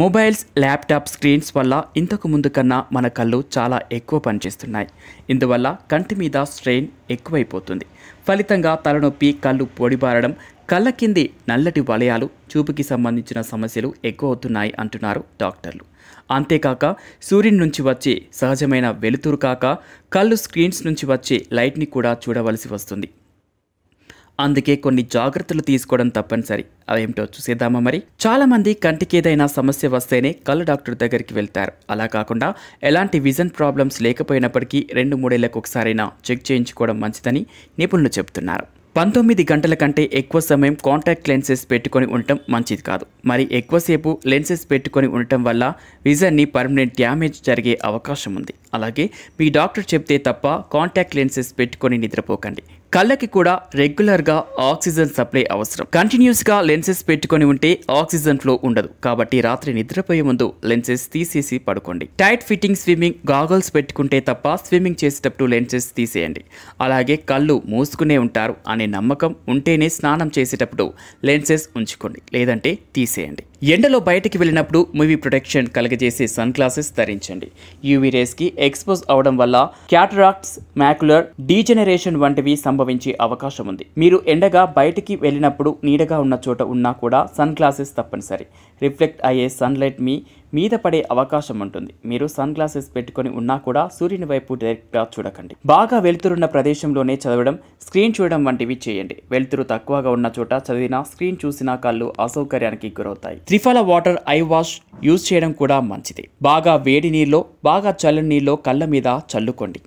mobiles laptop screens వల్ల ఇంతకు ముందు కన్నా మన కళ్ళు చాలా ఎక్కువ పనిచేస్తున్నాయి ఇందువల్ల కంటి మీద స్ట్రెయిన్ ఎక్కువైపోతుంది ఫలితంగా తలనొప్పి కళ్ళు పొడిబారడం కళ్ళ కింది నల్లటి వలయాలు చూపుకి సంబంధించిన సమస్యలు ఎక్కువ అవుతున్నాయి అంటున్నారు డాక్టర్లు అంతేకాక సూర్యుని నుంచి వచ్చే సహజమైన వెలుతురు కాక కళ్ళు స్క్రీన్స్ నుంచి వచ్చే లైట్ని కూడా చూడవలసి వస్తుంది అందుకే కొన్ని జాగ్రత్తలు తీసుకోవడం తప్పనిసరి అవేమిటో చూసేద్దామా మరి చాలామంది కంటికి ఏదైనా సమస్య వస్తేనే కళ్ళు డాక్టర్ దగ్గరికి వెళ్తారు అలా కాకుండా ఎలాంటి విజన్ ప్రాబ్లమ్స్ లేకపోయినప్పటికీ రెండు మూడేళ్లకు ఒకసారైనా చెక్ చేయించుకోవడం మంచిదని నిపుణులు చెబుతున్నారు పంతొమ్మిది గంటల కంటే ఎక్కువ సమయం కాంటాక్ట్ లెన్సెస్ పెట్టుకొని ఉండటం మంచిది కాదు మరి ఎక్కువసేపు లెన్సెస్ పెట్టుకొని ఉండటం వల్ల విజన్ని పర్మనెంట్ డ్యామేజ్ జరిగే అవకాశం ఉంది అలాగే మీ డాక్టర్ చెప్తే తప్ప కాంటాక్ట్ లెన్సెస్ పెట్టుకొని నిద్రపోకండి కళ్ళకి కూడా రెగ్యులర్గా ఆక్సిజన్ సప్లై అవసరం కంటిన్యూస్గా లెన్సెస్ పెట్టుకొని ఉంటే ఆక్సిజన్ ఫ్లో ఉండదు కాబట్టి రాత్రి నిద్రపోయే ముందు లెన్సెస్ తీసేసి పడుకోండి టైట్ ఫిట్టింగ్ స్విమ్మింగ్ గాగల్స్ పెట్టుకుంటే తప్ప స్విమ్మింగ్ చేసేటప్పుడు లెన్సెస్ తీసేయండి అలాగే కళ్ళు మూసుకునే ఉంటారు అనే నమ్మకం ఉంటేనే స్నానం చేసేటప్పుడు లెన్సెస్ ఉంచుకోండి లేదంటే తీసేయండి ఎండలో బయటికి వెళ్ళినప్పుడు మూవీ ప్రొటెక్షన్ కలగజేసే సన్ గ్లాసెస్ ధరించండి యూవీ రేస్కి ఎక్స్పోజ్ అవడం వల్ల క్యాటరాక్ట్స్ మ్యాకులర్ డీజెనరేషన్ వంటివి సంభవించే అవకాశం ఉంది మీరు ఎండగా బయటికి వెళ్ళినప్పుడు నీడగా ఉన్న చోట ఉన్నా కూడా సన్ గ్లాసెస్ తప్పనిసరి రిఫ్లెక్ట్ అయ్యే సన్లైట్ మీ మీద పడే అవకాశం ఉంటుంది మీరు సన్ గ్లాసెస్ పెట్టుకొని ఉన్నా కూడా సూర్యుని వైపు డైరెక్ట్గా చూడకండి బాగా వెలుతురున్న ప్రదేశంలోనే చదవడం స్క్రీన్ చూడడం వంటివి చేయండి వెలుతురు తక్కువగా ఉన్న చోట చదివినా స్క్రీన్ చూసినా కళ్ళు అసౌకర్యానికి గురవుతాయి triphala water eye wash use చేయడం కూడా మంచిది బాగా వేడి నీళ్ళలో బాగా చల్లని నీళ్ళలో కళ్ళ మీద చల్లుకోండి